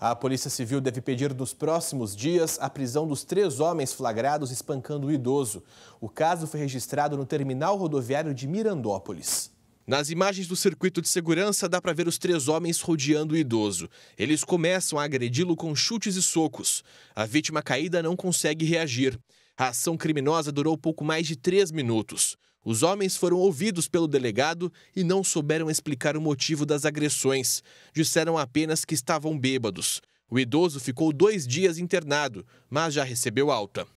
A Polícia Civil deve pedir nos próximos dias a prisão dos três homens flagrados espancando o idoso. O caso foi registrado no terminal rodoviário de Mirandópolis. Nas imagens do circuito de segurança, dá para ver os três homens rodeando o idoso. Eles começam a agredi-lo com chutes e socos. A vítima caída não consegue reagir. A ação criminosa durou pouco mais de três minutos. Os homens foram ouvidos pelo delegado e não souberam explicar o motivo das agressões. Disseram apenas que estavam bêbados. O idoso ficou dois dias internado, mas já recebeu alta.